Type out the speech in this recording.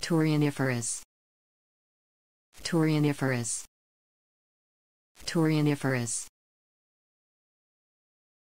Tauriniferous. Tauriniferous. Tauriniferous.